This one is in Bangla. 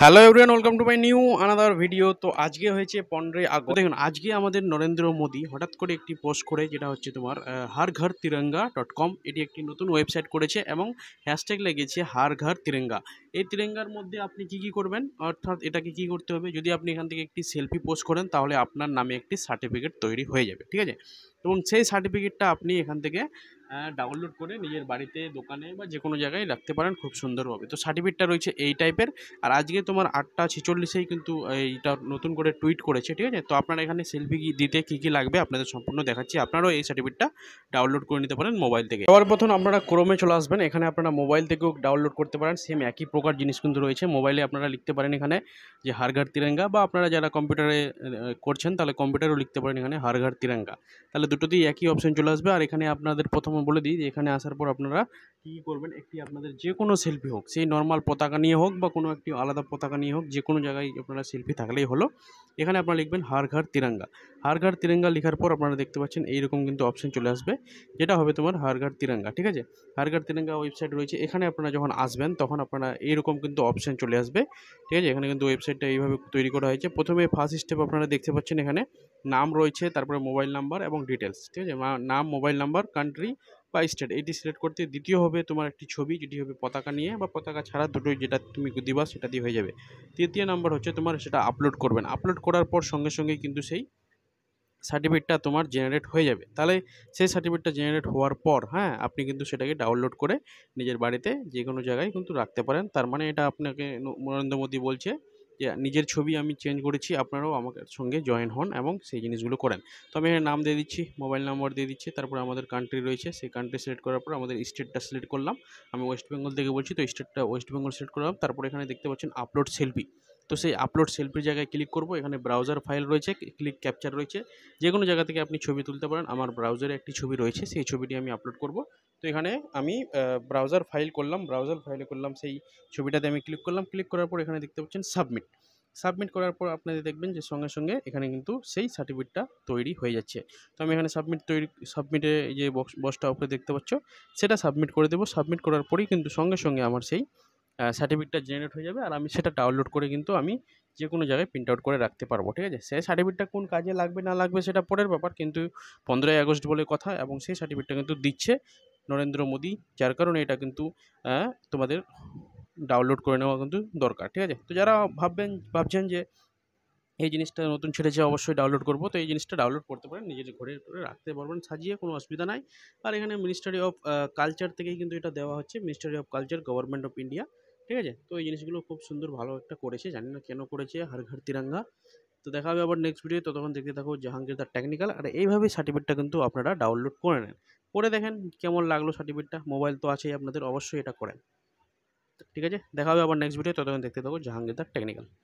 hello everyone welcome to my new another video তো আজকে হয়েছে পনেরোই আগস্ট দেখুন আজকে আমাদের নরেন্দ্র মোদী হঠাৎ করে একটি পোস্ট করে যেটা হচ্ছে তোমার হার ঘর তিরঙ্গা ডট কম এটি একটি নতুন ওয়েবসাইট করেছে এবং হ্যাশট্যাগ লেগেছে হার ঘর তিরঙ্গা এই তিরঙ্গার মধ্যে আপনি কি কি করবেন অর্থাৎ এটাকে কি করতে হবে যদি আপনি এখান থেকে একটি সেলফি পোস্ট করেন তাহলে আপনার নামে একটি সার্টিফিকেট তৈরি হয়ে যাবে ঠিক আছে এবং সেই সার্টিফিকেটটা আপনি এখান থেকে ডাউনলোড করে নিজের বাড়িতে দোকানে বা যে কোনো জায়গায় রাখতে পারেন খুব সুন্দরভাবে তো সার্টিফিকেটটা রয়েছে এই টাইপের আর আজকে তোমার আটটা ছেচল্লিশেই কিন্তু এইটা নতুন করে টুইট করেছে ঠিক আছে তো আপনারা এখানে সেলফি দিতে কী কী লাগবে আপনাদের সম্পূর্ণ দেখাচ্ছি আপনারাও এই সার্টিফিকেটটা ডাউনলোড করে নিতে পারেন মোবাইল থেকে সবার প্রথম আপনারা ক্রমে চলে আসবেন এখানে আপনারা মোবাইল থেকেও ডাউনলোড করতে পারেন সেম একই প্রকার জিনিস কিন্তু রয়েছে মোবাইলে আপনারা লিখতে পারেন এখানে যে হারঘাট তিরঙ্গা বা আপনারা যারা কম্পিউটারে করছেন তাহলে কম্পিউটারেও লিখতে পারেন এখানে হারঘাট তিরঙ্গা তাহলে দুটোতেই একই অপশন চলে আসবে আর এখানে আপনাদের প্রথম বলে দিই যে এখানে আসার পর আপনারা কী করবেন একটি আপনাদের যে কোনো সেলফি হোক সেই নর্মাল পতাকা নিয়ে হোক বা কোনো একটি আলাদা পতাকা নিয়ে হোক যে কোনো জায়গায় আপনারা সেলফি থাকলেই হলো এখানে আপনারা লিখবেন হার ঘাট তিরঙ্গা হার ঘাট তিরঙ্গা লেখার পর আপনারা দেখতে পাচ্ছেন এইরকম কিন্তু অপশান চলে আসবে যেটা হবে তোমার হার ঘাট তিরঙ্গা ঠিক আছে হার ঘাট তিরঙ্গা ওয়েবসাইট রয়েছে এখানে আপনারা যখন আসবেন তখন আপনারা এইরকম কিন্তু অপশান চলে আসবে ঠিক আছে এখানে কিন্তু ওয়েবসাইটটা এইভাবে তৈরি করা হয়েছে প্রথমে ফার্স্ট স্টেপ আপনারা দেখতে পাচ্ছেন এখানে নাম রয়েছে তারপরে মোবাইল নাম্বার এবং ডিটেলস ঠিক আছে নাম মোবাইল নাম্বার কান্ট্রি বা স্টেট এটি সিলেক্ট করতে দ্বিতীয় হবে তোমার একটি ছবি যেটি হবে পতাকা নিয়ে বা পতাকা ছাড়া দুটোই যেটা তুমি দিবা সেটা দিয়ে হয়ে যাবে তৃতীয় নাম্বার হচ্ছে তোমার সেটা আপলোড করবেন আপলোড করার পর সঙ্গে সঙ্গে কিন্তু সেই সার্টিফিকেটটা তোমার জেনারেট হয়ে যাবে তাহলে সেই সার্টিফিকেটটা জেনারেট হওয়ার পর হ্যাঁ আপনি কিন্তু সেটাকে ডাউনলোড করে নিজের বাড়িতে যে কোনো জায়গায় কিন্তু রাখতে পারেন তার মানে এটা আপনাকে নরেন্দ্র মোদী বলছে নিজের ছবি আমি চেঞ্জ করেছি আপনারাও আমার সঙ্গে জয়েন হন এবং সেই জিনিসগুলো করেন তো আমি এখানে নাম দিয়ে দিচ্ছি মোবাইল নাম্বার দিয়ে দিচ্ছি তারপরে আমাদের কান্ট্রি রয়েছে সেই কান্ট্রি সিলেক্ট করার পর আমাদের স্টেটটা সিলেক্ট করলাম আমি ওয়েস্ট বেঙ্গল থেকে বলছি তো স্টেটটা ওয়েস্ট বেঙ্গল সিলেক্ট করলাম তারপরে এখানে দেখতে পাচ্ছেন আপলোড সেলফি তো সেই আপলোড সেলফির জায়গায় ক্লিক করব এখানে ব্রাউজার ফাইল রয়েছে ক্লিক ক্যাপচার রয়েছে যে কোনো জায়গা থেকে আপনি ছবি তুলতে পারেন আমার ব্রাউজারে একটি ছবি রয়েছে সেই ছবিটি আমি আপলোড করব তো এখানে আমি ব্রাউজার ফাইল করলাম ব্রাউজার ফাইলে করলাম সেই ছবিটাতে আমি ক্লিক করলাম ক্লিক করার পর এখানে দেখতে পাচ্ছেন সাবমিট সাবমিট করার পর আপনাদের দেখবেন যে সঙ্গে সঙ্গে এখানে কিন্তু সেই সার্টিফিকেটটা তৈরি হয়ে যাচ্ছে তো আমি এখানে সাবমিট তৈরি সাবমিটে যে বক্স বক্সটা উপরে দেখতে পাচ্ছ সেটা সাবমিট করে দেবো সাবমিট করার পরেই কিন্তু সঙ্গে সঙ্গে আমার সেই সার্টিফিকেটটা জেনারেট হয়ে যাবে আর আমি সেটা ডাউনলোড করে কিন্তু আমি যে কোনো জায়গায় প্রিন্ট আউট করে রাখতে পারবো ঠিক আছে সেই সার্টিফিকেটটা কোন কাজে লাগবে না লাগবে সেটা পরের ব্যাপার কিন্তু পনেরোই আগস্ট বলে কথা এবং সেই সার্টিফিকেটটা কিন্তু দিচ্ছে নরেন্দ্র মোদী যার কারণে এটা কিন্তু তোমাদের ডাউনলোড করে নেওয়া কিন্তু দরকার ঠিক আছে তো যারা ভাববেন ভাবছেন যে এই জিনিসটা নতুন ছেড়েছে অবশ্যই ডাউনলোড করবো তো এই জিনিসটা ডাউনলোড করতে পারেন নিজের ঘরে রাখতে পারবেন সাজিয়ে কোনো অসুবিধা নাই আর এখানে মিনিস্ট্রি অফ কালচার থেকেই কিন্তু এটা দেওয়া হচ্ছে ministry of culture government of India ঠিক আছে তো এই জিনিসগুলো খুব সুন্দর ভালো একটা করেছে জানি না কেন করেছে হার ঘর তিরাঙ্গা তো দেখা হবে আবার নেক্সট ভিডিও ততক্ষণ দেখতে থাকো জাহাঙ্গীর দা টেকনিক্যাল আর এইভাবে সার্টিফিকেটটা কিন্তু আপনারা ডাউনলোড করে নেন করে দেখেন কেমন লাগলো সার্টিফিকেটটা মোবাইল তো আছেই আপনাদের অবশ্যই এটা করেন ঠিক আছে দেখা হবে আবার নেক্সট ভিডিও ততক্ষণ দেখতে থাকো জাহাঙ্গীর দা টেকনিক্যাল